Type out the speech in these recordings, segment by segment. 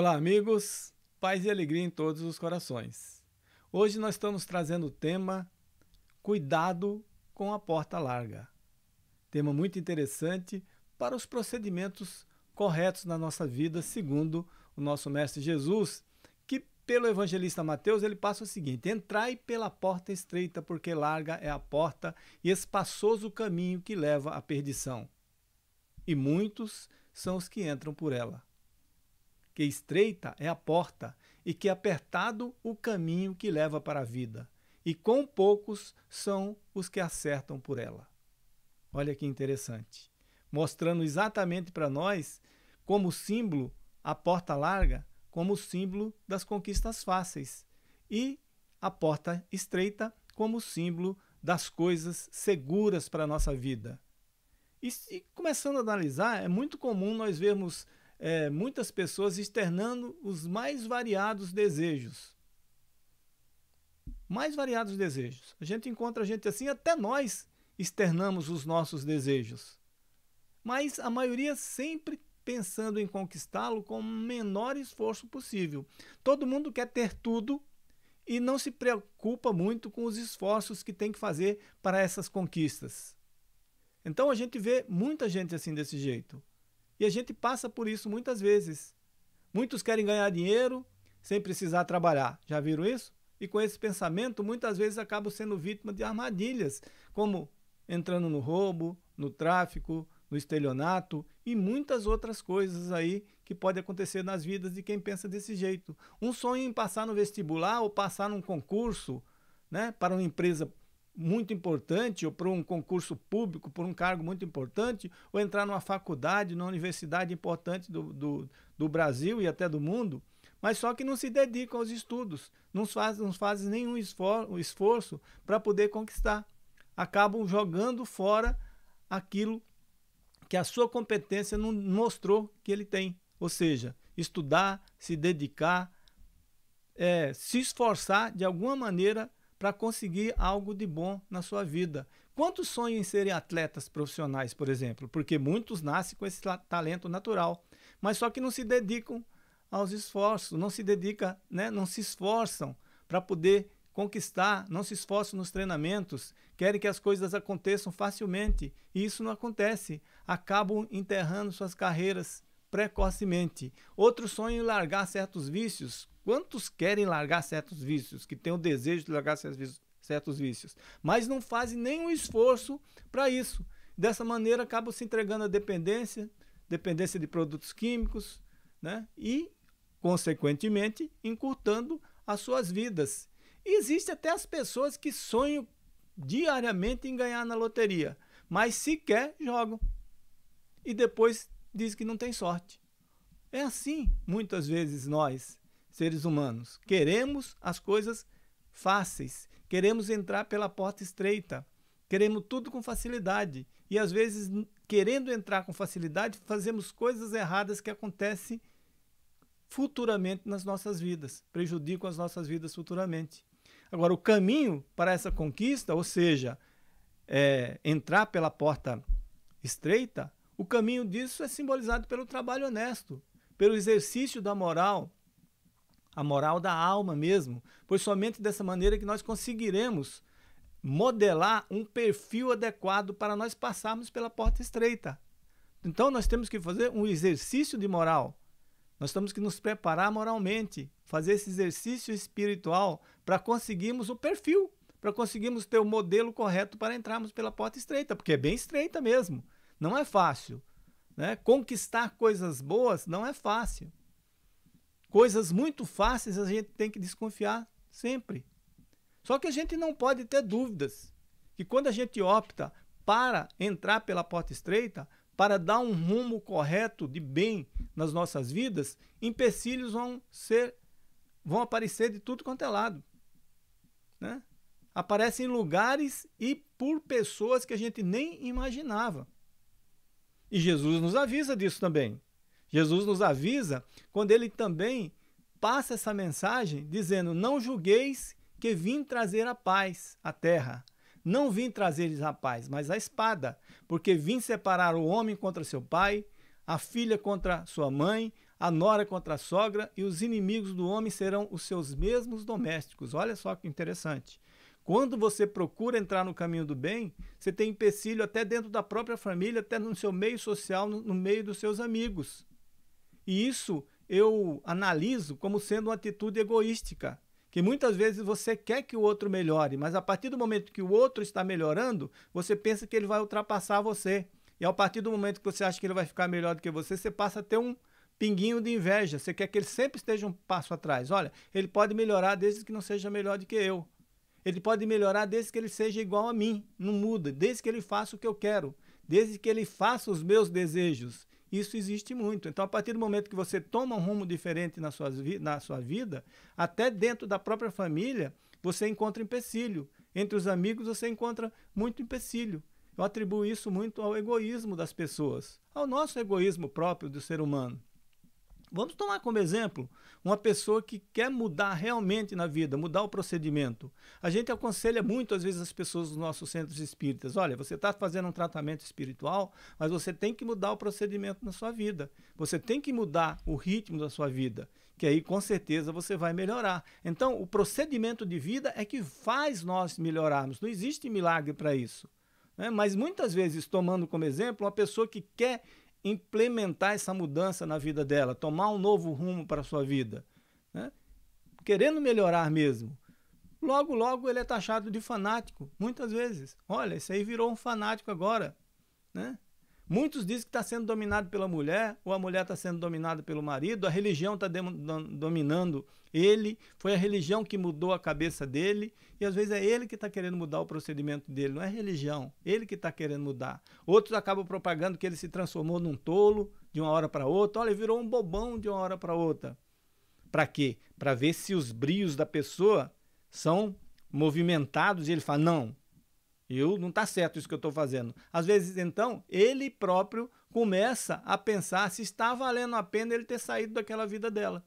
Olá, amigos. Paz e alegria em todos os corações. Hoje nós estamos trazendo o tema Cuidado com a porta larga. Tema muito interessante para os procedimentos corretos na nossa vida, segundo o nosso mestre Jesus, que pelo evangelista Mateus ele passa o seguinte: Entrai pela porta estreita, porque larga é a porta e espaçoso o caminho que leva à perdição. E muitos são os que entram por ela que estreita é a porta, e que apertado o caminho que leva para a vida, e quão poucos são os que acertam por ela. Olha que interessante. Mostrando exatamente para nós como símbolo a porta larga, como símbolo das conquistas fáceis, e a porta estreita como símbolo das coisas seguras para a nossa vida. E, e começando a analisar, é muito comum nós vermos é, muitas pessoas externando os mais variados desejos. Mais variados desejos. A gente encontra gente assim, até nós externamos os nossos desejos. Mas a maioria sempre pensando em conquistá-lo com o menor esforço possível. Todo mundo quer ter tudo e não se preocupa muito com os esforços que tem que fazer para essas conquistas. Então a gente vê muita gente assim desse jeito. E a gente passa por isso muitas vezes. Muitos querem ganhar dinheiro sem precisar trabalhar. Já viram isso? E com esse pensamento, muitas vezes acabam sendo vítima de armadilhas, como entrando no roubo, no tráfico, no estelionato e muitas outras coisas aí que pode acontecer nas vidas de quem pensa desse jeito. Um sonho em passar no vestibular ou passar num concurso, né, para uma empresa muito importante, ou para um concurso público, por um cargo muito importante, ou entrar numa faculdade, numa universidade importante do, do, do Brasil e até do mundo, mas só que não se dedicam aos estudos, não fazem não faz nenhum esforço, esforço para poder conquistar. Acabam jogando fora aquilo que a sua competência não mostrou que ele tem. Ou seja, estudar, se dedicar, é, se esforçar de alguma maneira para conseguir algo de bom na sua vida. Quantos sonham em serem atletas profissionais, por exemplo? Porque muitos nascem com esse talento natural, mas só que não se dedicam aos esforços, não se dedica, né? não se esforçam para poder conquistar, não se esforçam nos treinamentos, querem que as coisas aconteçam facilmente e isso não acontece. Acabam enterrando suas carreiras precocemente. Outro sonho em é largar certos vícios, Quantos querem largar certos vícios, que têm o desejo de largar certos vícios, mas não fazem nenhum esforço para isso. Dessa maneira, acabam se entregando à dependência, dependência de produtos químicos, né? E, consequentemente, encurtando as suas vidas. Existem existe até as pessoas que sonham diariamente em ganhar na loteria, mas sequer jogam. E depois diz que não tem sorte. É assim, muitas vezes, nós seres humanos. Queremos as coisas fáceis, queremos entrar pela porta estreita, queremos tudo com facilidade. E às vezes, querendo entrar com facilidade, fazemos coisas erradas que acontecem futuramente nas nossas vidas, prejudicam as nossas vidas futuramente. Agora, o caminho para essa conquista, ou seja, é, entrar pela porta estreita, o caminho disso é simbolizado pelo trabalho honesto, pelo exercício da moral, a moral da alma mesmo, pois somente dessa maneira que nós conseguiremos modelar um perfil adequado para nós passarmos pela porta estreita. Então nós temos que fazer um exercício de moral. Nós temos que nos preparar moralmente, fazer esse exercício espiritual para conseguirmos o perfil, para conseguirmos ter o modelo correto para entrarmos pela porta estreita, porque é bem estreita mesmo. Não é fácil. Né? Conquistar coisas boas não é fácil. Coisas muito fáceis a gente tem que desconfiar sempre. Só que a gente não pode ter dúvidas que quando a gente opta para entrar pela porta estreita, para dar um rumo correto de bem nas nossas vidas, empecilhos vão ser vão aparecer de tudo quanto é lado, né? Aparecem em lugares e por pessoas que a gente nem imaginava. E Jesus nos avisa disso também. Jesus nos avisa quando ele também passa essa mensagem dizendo: Não julgueis que vim trazer a paz à terra. Não vim trazer lhes a paz, mas a espada, porque vim separar o homem contra seu pai, a filha contra sua mãe, a nora contra a sogra, e os inimigos do homem serão os seus mesmos domésticos. Olha só que interessante. Quando você procura entrar no caminho do bem, você tem empecilho até dentro da própria família, até no seu meio social, no meio dos seus amigos. E isso eu analiso como sendo uma atitude egoística, que muitas vezes você quer que o outro melhore, mas a partir do momento que o outro está melhorando, você pensa que ele vai ultrapassar você. E a partir do momento que você acha que ele vai ficar melhor do que você, você passa a ter um pinguinho de inveja. Você quer que ele sempre esteja um passo atrás. Olha, ele pode melhorar desde que não seja melhor do que eu. Ele pode melhorar desde que ele seja igual a mim, não muda, desde que ele faça o que eu quero, desde que ele faça os meus desejos. Isso existe muito. Então, a partir do momento que você toma um rumo diferente na, na sua vida, até dentro da própria família, você encontra empecilho. Entre os amigos, você encontra muito empecilho. Eu atribuo isso muito ao egoísmo das pessoas, ao nosso egoísmo próprio do ser humano. Vamos tomar como exemplo uma pessoa que quer mudar realmente na vida, mudar o procedimento. A gente aconselha muito, às vezes, as pessoas dos nossos centros espíritas: olha, você está fazendo um tratamento espiritual, mas você tem que mudar o procedimento na sua vida. Você tem que mudar o ritmo da sua vida, que aí com certeza você vai melhorar. Então, o procedimento de vida é que faz nós melhorarmos. Não existe milagre para isso. Né? Mas muitas vezes, tomando como exemplo, uma pessoa que quer implementar essa mudança na vida dela, tomar um novo rumo para a sua vida, né? querendo melhorar mesmo. Logo, logo ele é taxado de fanático, muitas vezes. Olha, esse aí virou um fanático agora, né? Muitos dizem que está sendo dominado pela mulher, ou a mulher está sendo dominada pelo marido, a religião está dominando ele, foi a religião que mudou a cabeça dele, e às vezes é ele que está querendo mudar o procedimento dele, não é religião, ele que está querendo mudar. Outros acabam propagando que ele se transformou num tolo de uma hora para outra, olha, ele virou um bobão de uma hora para outra. Para quê? Para ver se os brios da pessoa são movimentados e ele fala: não, eu não está certo isso que eu estou fazendo. Às vezes, então, ele próprio começa a pensar se está valendo a pena ele ter saído daquela vida dela,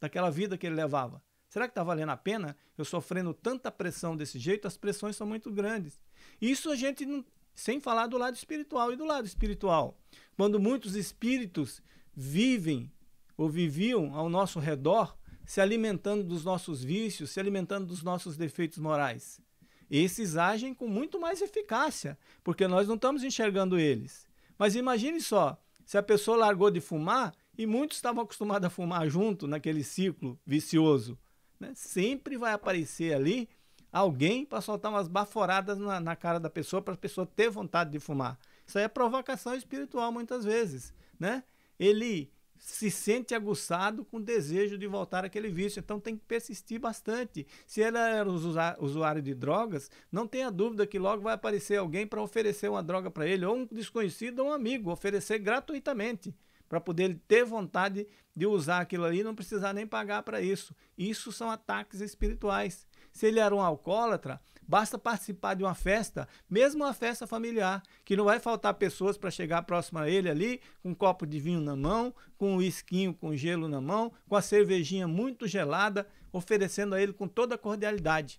daquela vida que ele levava. Será que está valendo a pena eu sofrendo tanta pressão desse jeito? As pressões são muito grandes. Isso a gente não, sem falar do lado espiritual e do lado espiritual. Quando muitos espíritos vivem ou viviam ao nosso redor, se alimentando dos nossos vícios, se alimentando dos nossos defeitos morais. Esses agem com muito mais eficácia, porque nós não estamos enxergando eles. Mas imagine só, se a pessoa largou de fumar e muitos estavam acostumados a fumar junto naquele ciclo vicioso, né? sempre vai aparecer ali alguém para soltar umas baforadas na, na cara da pessoa para a pessoa ter vontade de fumar. Isso aí é provocação espiritual muitas vezes, né? Ele se sente aguçado com desejo de voltar àquele vício. Então tem que persistir bastante. Se ela era usuário de drogas, não tenha dúvida que logo vai aparecer alguém para oferecer uma droga para ele, ou um desconhecido ou um amigo, oferecer gratuitamente, para poder ele ter vontade de usar aquilo ali e não precisar nem pagar para isso. Isso são ataques espirituais. Se ele era um alcoólatra, basta participar de uma festa, mesmo uma festa familiar, que não vai faltar pessoas para chegar próximo a ele ali, com um copo de vinho na mão, com um esquinho com gelo na mão, com a cervejinha muito gelada, oferecendo a ele com toda a cordialidade,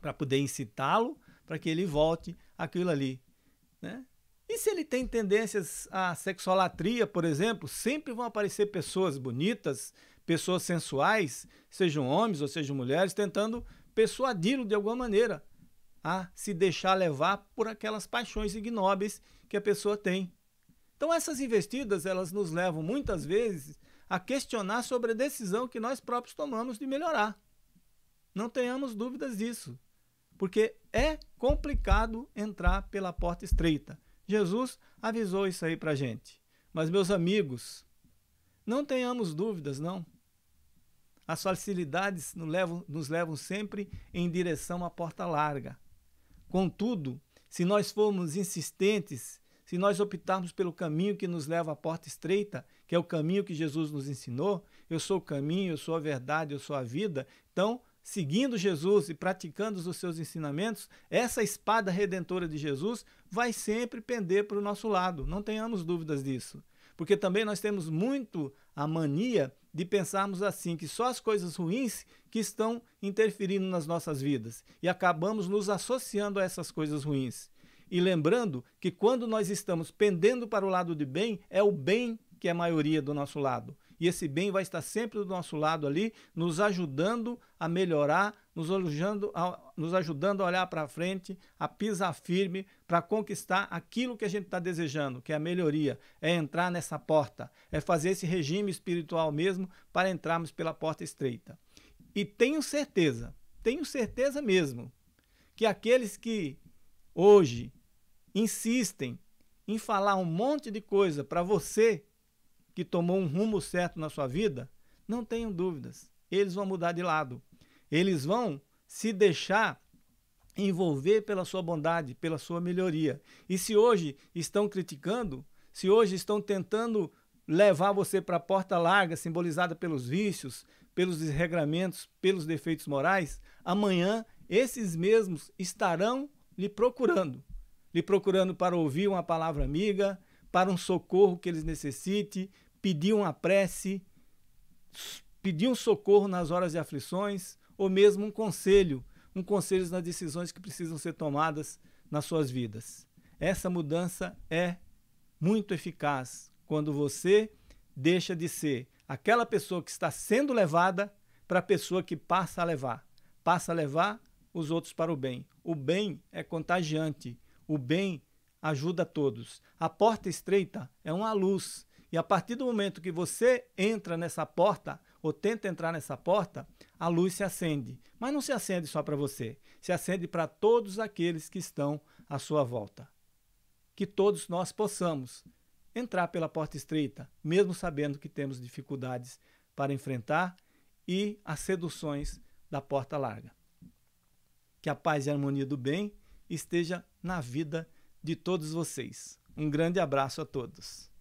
para poder incitá-lo para que ele volte aquilo ali, né? E se ele tem tendências à sexolatria, por exemplo, sempre vão aparecer pessoas bonitas, pessoas sensuais, sejam homens ou sejam mulheres, tentando persuadi-lo de alguma maneira a se deixar levar por aquelas paixões ignóbeis que a pessoa tem. Então essas investidas, elas nos levam muitas vezes a questionar sobre a decisão que nós próprios tomamos de melhorar. Não tenhamos dúvidas disso, porque é complicado entrar pela porta estreita. Jesus avisou isso aí para gente. Mas meus amigos, não tenhamos dúvidas, não. As facilidades nos levam, nos levam sempre em direção à porta larga. Contudo, se nós formos insistentes, se nós optarmos pelo caminho que nos leva à porta estreita, que é o caminho que Jesus nos ensinou, eu sou o caminho, eu sou a verdade, eu sou a vida, então, seguindo Jesus e praticando os seus ensinamentos, essa espada redentora de Jesus vai sempre pender para o nosso lado, não tenhamos dúvidas disso. Porque também nós temos muito a mania de pensarmos assim que só as coisas ruins que estão interferindo nas nossas vidas e acabamos nos associando a essas coisas ruins. E lembrando que quando nós estamos pendendo para o lado de bem, é o bem que é a maioria do nosso lado. E esse bem vai estar sempre do nosso lado ali, nos ajudando a melhorar, nos ajudando a, nos ajudando a olhar para frente, a pisar firme para conquistar aquilo que a gente está desejando, que é a melhoria, é entrar nessa porta, é fazer esse regime espiritual mesmo para entrarmos pela porta estreita. E tenho certeza, tenho certeza mesmo, que aqueles que hoje insistem em falar um monte de coisa para você que tomou um rumo certo na sua vida, não tenham dúvidas, eles vão mudar de lado. Eles vão se deixar envolver pela sua bondade, pela sua melhoria. E se hoje estão criticando, se hoje estão tentando levar você para a porta larga, simbolizada pelos vícios, pelos desregramentos, pelos defeitos morais, amanhã esses mesmos estarão lhe procurando. Lhe procurando para ouvir uma palavra amiga, para um socorro que eles necessitem, pediam a prece, pediam socorro nas horas de aflições, ou mesmo um conselho, um conselho nas decisões que precisam ser tomadas nas suas vidas. Essa mudança é muito eficaz quando você deixa de ser aquela pessoa que está sendo levada para a pessoa que passa a levar. Passa a levar os outros para o bem. O bem é contagiante, o bem ajuda a todos. A porta estreita é uma luz e a partir do momento que você entra nessa porta, ou tenta entrar nessa porta, a luz se acende. Mas não se acende só para você, se acende para todos aqueles que estão à sua volta. Que todos nós possamos entrar pela porta estreita, mesmo sabendo que temos dificuldades para enfrentar e as seduções da porta larga. Que a paz e a harmonia do bem esteja na vida de todos vocês. Um grande abraço a todos.